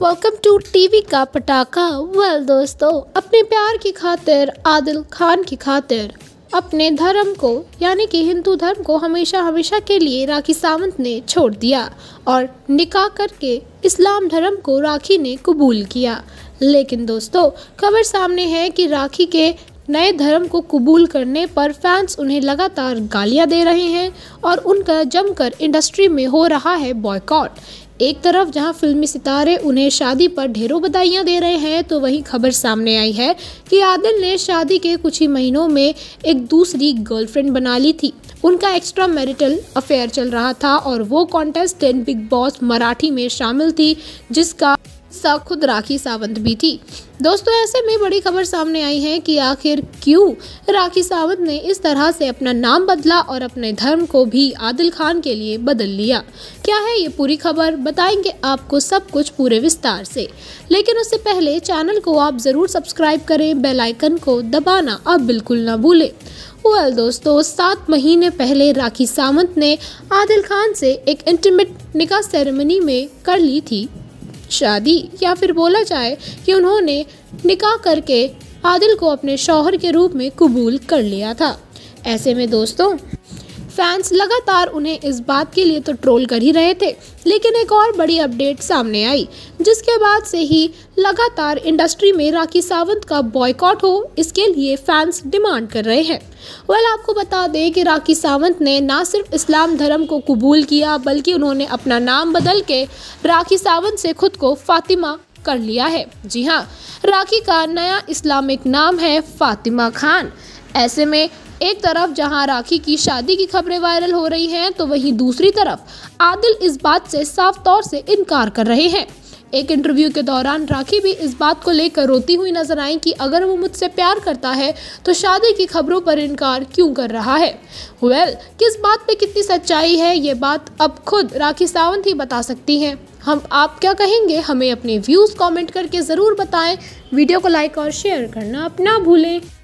welcome to TV का पटाखा well दोस्तों अपने प्यार की खातिर आदिल खान की खातिर अपने धर्म को यानी कि हिंदू धर्म को हमेशा हमेशा के लिए राखी सावंत ने छोड़ दिया और निकाह करके इस्लाम धर्म को राखी ने कबूल किया लेकिन दोस्तों खबर सामने है कि राखी के नए धर्म को कबूल करने पर फैंस उन्हें लगातार गालियां दे रहे हैं और उनका जमकर इंडस्ट्री में हो रहा है बॉयकॉट एक तरफ जहां फिल्मी सितारे उन्हें शादी पर ढेरों बधाइयां दे रहे हैं तो वहीं खबर सामने आई है कि आदिल ने शादी के कुछ ही महीनों में एक दूसरी गर्लफ्रेंड बना ली थी उनका एक्स्ट्रा मैरिटल अफेयर चल रहा था और वो कॉन्टेस्टेंट बिग बॉस मराठी में शामिल थी जिसका हिस्सा खुद राखी सावंत भी थी दोस्तों ऐसे में बड़ी खबर सामने आई है कि आखिर क्यों राखी सावंत ने इस तरह से अपना नाम बदला और अपने धर्म को भी आदिल खान के लिए बदल लिया क्या है ये पूरी खबर बताएंगे आपको सब कुछ पूरे विस्तार से लेकिन उससे पहले चैनल को आप ज़रूर सब्सक्राइब करें बेलाइकन को दबाना आप बिल्कुल ना भूलें वेल well, दोस्तों सात महीने पहले राखी सावंत ने आदिल खान से एक इंटीमेट निकाह सेरेमनी में कर ली थी शादी या फिर बोला जाए कि उन्होंने निकाह करके आदिल को अपने शौहर के रूप में कबूल कर लिया था ऐसे में दोस्तों फैंस लगातार उन्हें इस बात के लिए तो ट्रोल कर ही रहे थे लेकिन एक और बड़ी अपडेट सामने आई जिसके बाद से ही लगातार इंडस्ट्री में राखी सावंत का बॉयकॉट हो इसके लिए फैंस डिमांड कर रहे हैं वेल आपको बता दें कि राखी सावंत ने ना सिर्फ इस्लाम धर्म को कबूल किया बल्कि उन्होंने अपना नाम बदल के राखी सावंत से खुद को फातिमा कर लिया है जी हाँ राखी का नया इस्लामिक नाम है फातिमा खान ऐसे में एक तरफ जहां राखी की शादी की खबरें वायरल हो रही हैं तो वहीं दूसरी तरफ आदिल इस बात से साफ तौर से इनकार कर रहे हैं एक इंटरव्यू के दौरान राखी भी इस बात को लेकर रोती हुई नजर आई कि अगर वो मुझसे प्यार करता है तो शादी की खबरों पर इनकार क्यों कर रहा है वेल well, किस बात पे कितनी सच्चाई है ये बात अब खुद राखी सावंत ही बता सकती हैं हम आप क्या कहेंगे हमें अपने व्यूज़ कमेंट करके ज़रूर बताएं वीडियो को लाइक और शेयर करना अपना भूलें